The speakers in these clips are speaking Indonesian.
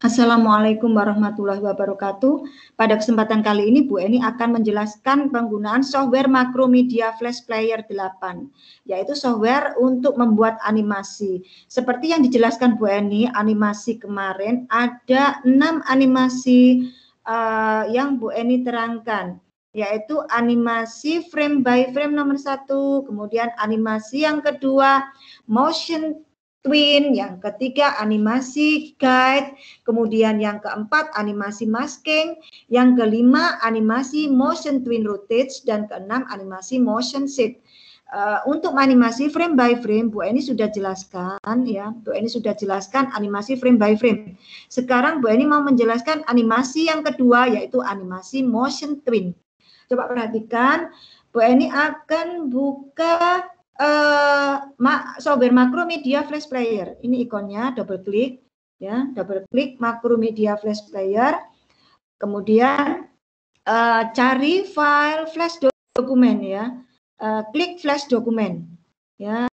Assalamualaikum warahmatullahi wabarakatuh. Pada kesempatan kali ini Bu Eni akan menjelaskan penggunaan software Macromedia Flash Player 8, yaitu software untuk membuat animasi. Seperti yang dijelaskan Bu Eni, animasi kemarin ada enam animasi uh, yang Bu Eni terangkan, yaitu animasi frame by frame nomor satu, kemudian animasi yang kedua, motion twin, yang ketiga animasi guide, kemudian yang keempat animasi masking, yang kelima animasi motion twin rotates, dan keenam animasi motion shift. Uh, eh, untuk animasi frame by frame, Bu Eni sudah jelaskan ya, Bu Eni sudah jelaskan animasi frame by frame. Sekarang Bu Eni mau menjelaskan animasi yang kedua yaitu animasi motion twin. Coba perhatikan, Bu Eni akan buka uh, software media flash player. Ini ikonnya double klik ya, double klik makro media flash player. Kemudian uh, cari file flash dokumen ya. Uh, klik flash dokumen. Ya,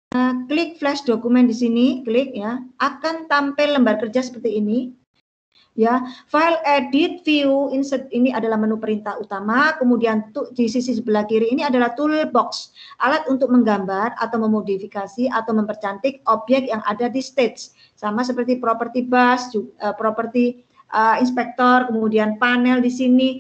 klik flash dokumen di sini, klik ya. Akan tampil lembar kerja seperti ini ya. File edit view insert ini adalah menu perintah utama, kemudian di sisi sebelah kiri ini adalah toolbox, alat untuk menggambar atau memodifikasi atau mempercantik objek yang ada di stage. Sama seperti property bus, uh, eh, property uh, eh, inspektor, kemudian panel di sini.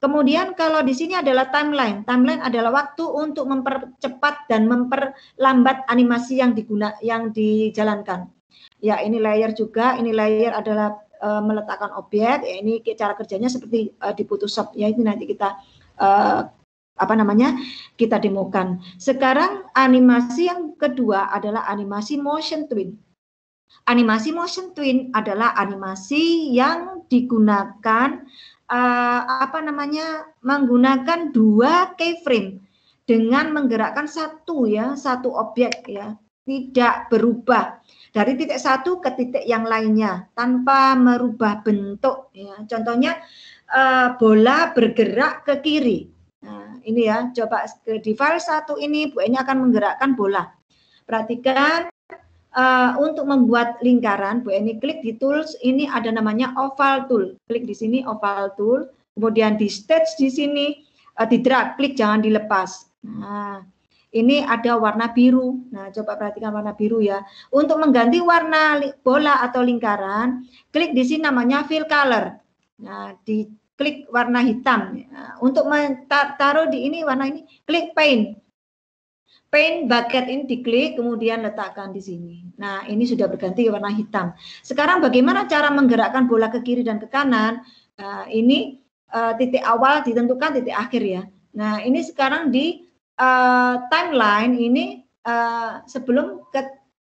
Kemudian kalau di sini adalah timeline. Timeline adalah waktu untuk mempercepat dan memperlambat animasi yang diguna yang dijalankan. Ya, ini layer juga, ini layer adalah uh, meletakkan objek ya ini cara kerjanya seperti uh, di Photoshop ya ini nanti kita uh, apa namanya kita demokan. Sekarang animasi yang kedua adalah animasi motion twin. Animasi motion twin adalah animasi yang digunakan uh, apa namanya menggunakan dua keyframe dengan menggerakkan satu ya satu objek ya tidak berubah dari titik satu ke titik yang lainnya tanpa merubah bentuk. Ya. Contohnya uh, bola bergerak ke kiri. Nah, ini ya, coba ke di file satu ini Bu Eni akan menggerakkan bola. Perhatikan uh, untuk membuat lingkaran Bu Eni klik di tools ini ada namanya oval tool. Klik di sini oval tool, kemudian di stage di sini uh, di drag, klik jangan dilepas. Nah, ini ada warna biru. Nah, coba perhatikan warna biru ya. Untuk mengganti warna bola atau lingkaran, klik di sini namanya fill color. Nah, di klik warna hitam. Nah, untuk taruh di ini warna ini, klik paint. Paint bucket ini diklik, kemudian letakkan di sini. Nah, ini sudah berganti warna hitam. Sekarang bagaimana cara menggerakkan bola ke kiri dan ke kanan? Nah, ini eh, titik awal ditentukan titik akhir ya. Nah, ini sekarang di uh, timeline ini uh, sebelum ke,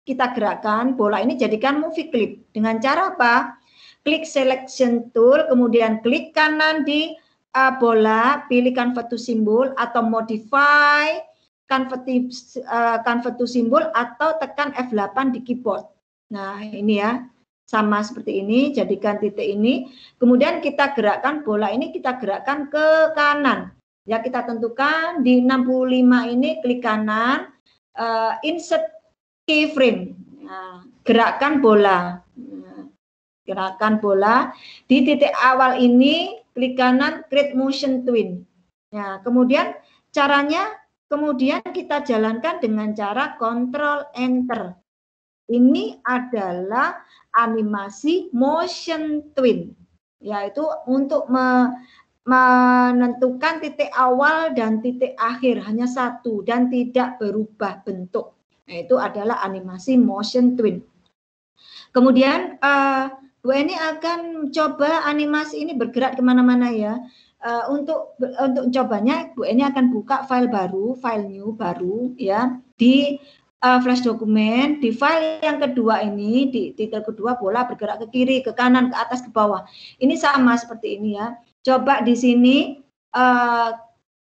kita gerakkan bola ini jadikan movie clip dengan cara apa? Klik selection tool, kemudian klik kanan di uh, bola, pilihkan convert simbol atau modify convert to, uh, convert to atau tekan F8 di keyboard. Nah, ini ya. Sama seperti ini, jadikan titik ini. Kemudian kita gerakkan bola ini kita gerakkan ke kanan. Ya kita tentukan di 65 ini klik kanan uh, insert keyframe. Nah, gerakan bola. Nah, gerakan bola di titik awal ini klik kanan create motion twin. Ya, kemudian caranya kemudian kita jalankan dengan cara control enter. Ini adalah animasi motion twin, yaitu untuk me, menentukan titik awal dan titik akhir hanya satu dan tidak berubah bentuk. Nah, itu adalah animasi motion twin. Kemudian uh, Bu Eni akan coba animasi ini bergerak kemana-mana ya. Uh, untuk untuk cobanya Bu Eni akan buka file baru, file new baru ya di uh, flash dokumen di file yang kedua ini di titel kedua bola bergerak ke kiri ke kanan ke atas ke bawah ini sama seperti ini ya Coba di sini uh,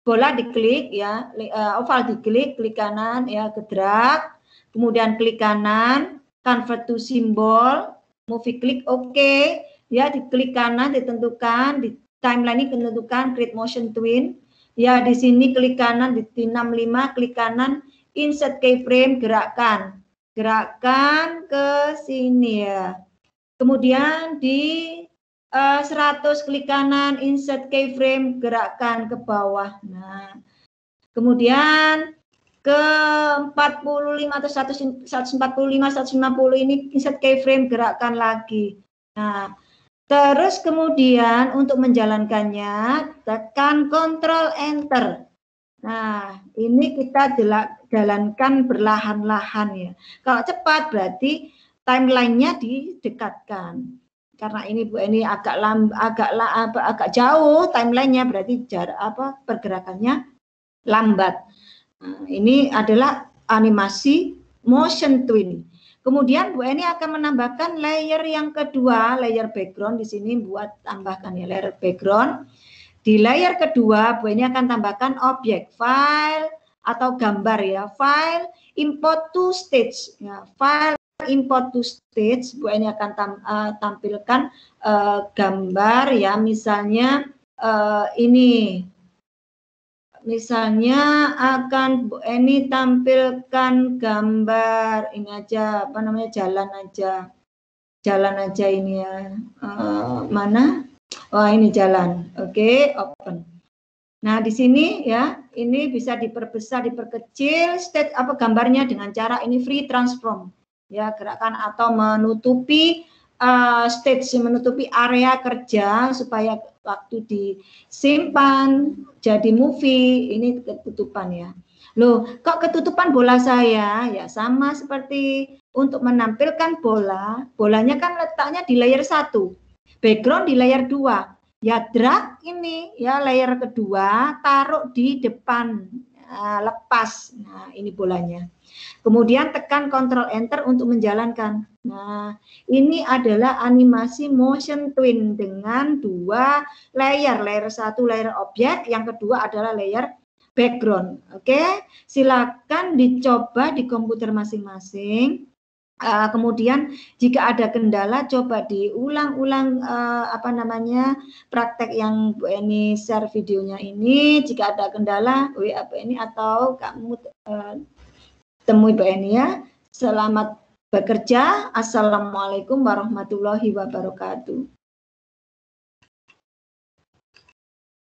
bola diklik ya, uh, oval diklik, klik kanan ya, ke drag, kemudian klik kanan, convert to symbol movie klik oke, okay. ya diklik kanan ditentukan di timeline ini ditentukan create motion twin. Ya di sini klik kanan di 65 klik kanan insert keyframe gerakkan. Gerakkan ke sini ya. Kemudian di Eh, seratus 100 klik kanan insert keyframe gerakkan ke bawah. Nah, kemudian ke 45 atau 145 150 ini insert keyframe gerakkan lagi. Nah, Terus kemudian untuk menjalankannya tekan control Enter. Nah, ini kita jalankan berlahan-lahan ya. Kalau cepat berarti timelinenya didekatkan karena ini Bu ini agak lam, agak la, agak jauh timelinenya berarti jarak apa pergerakannya lambat. Nah, ini adalah animasi motion twin. Kemudian Bu Eni akan menambahkan layer yang kedua, layer background di sini buat tambahkan ya layer background. Di layer kedua Bu Eni akan tambahkan objek file atau gambar ya, file import to stage ya, file import to stage, Bu Eni akan tam, uh, tampilkan uh, gambar ya, misalnya uh, ini. Misalnya akan Bu Eni tampilkan gambar ini aja, apa namanya jalan aja, jalan aja ini ya. Uh, mana? Wah oh, ini jalan. Oke, okay, open. Nah, di sini ya, ini bisa diperbesar, diperkecil state apa gambarnya dengan cara ini free transform ya gerakan atau menutupi uh, stage menutupi area kerja supaya waktu disimpan jadi movie ini ketutupan ya loh kok ketutupan bola saya ya sama seperti untuk menampilkan bola bolanya kan letaknya di layer satu background di layer dua ya drag ini ya layer kedua taruh di depan Eh, lepas. Nah, ini bolanya. Kemudian tekan Ctrl Enter untuk menjalankan. Nah, ini adalah animasi motion twin dengan dua layer. Layer satu layer objek, yang kedua adalah layer background. Oke, silakan dicoba di komputer masing-masing. Uh, kemudian jika ada kendala coba diulang-ulang uh, apa namanya praktek yang Bu Eni share videonya ini jika ada kendala WA Bu Eni atau kamu uh, temui Bu Eni ya. Selamat bekerja. Assalamualaikum warahmatullahi wabarakatuh.